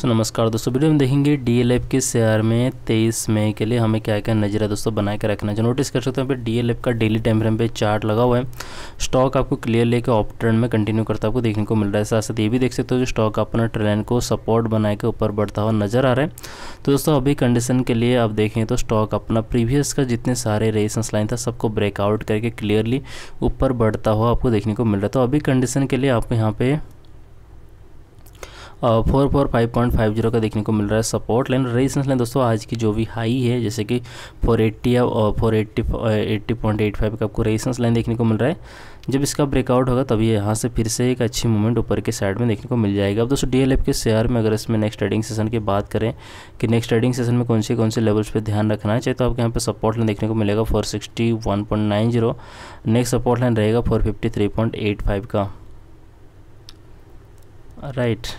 सो so, नमस्कार दोस्तों video में देखेंगे डी के शेयर में 23 मई के लिए हमें क्या क्या नजर है दोस्तों बना के रखना चाहिए नोटिस कर सकते हैं पे डी का डेली टाइम फ्रेम पे चार्ट लगा हुआ है स्टॉक आपको क्लियर लेके ऑफ ट्रेंड में कंटिन्यू करता आपको देखने को मिल रहा है साथ साथ ये भी देख सकते हो कि स्टॉक अपना ट्रेंड को सपोर्ट बना के ऊपर बढ़ता हुआ नजर आ रहा है तो दोस्तों अभी कंडीशन के लिए आप देखें तो स्टॉक अपना प्रीवियस का जितने सारे रेसेंस लाइन था सबको ब्रेकआउट करके क्लियरली ऊपर बढ़ता हुआ आपको देखने को मिल रहा है तो अभी कंडीशन के लिए आपको यहाँ पे four four five point five zero का देखने को मिल रहा है सपोर्ट लाइन रेजिस्टेंस लाइन दोस्तों आज की जो भी हाई है जैसे कि फोर एट्टी या four eighty eighty point eight five का आपको रेजिस्टेंस लाइन देखने को मिल रहा है जब इसका ब्रेकआउट होगा तभी यहाँ से फिर से एक अच्छी मूवमेंट ऊपर के साइड में देखने को मिल जाएगा अब दोस्तों एफ के शेयर में अगर इसमें नेक्स्ट ट्रेडिंग सेशन की बात करें कि नेक्स्ट ट्रेडिंग सेशन में कौन से कौन से लेवल्स पे ध्यान रखना है चाहे तो आपके यहाँ पे सपोर्ट लाइन देखने को मिलेगा four sixty one point nine zero next support line रहेगा four fifty three point eight five का राइट right.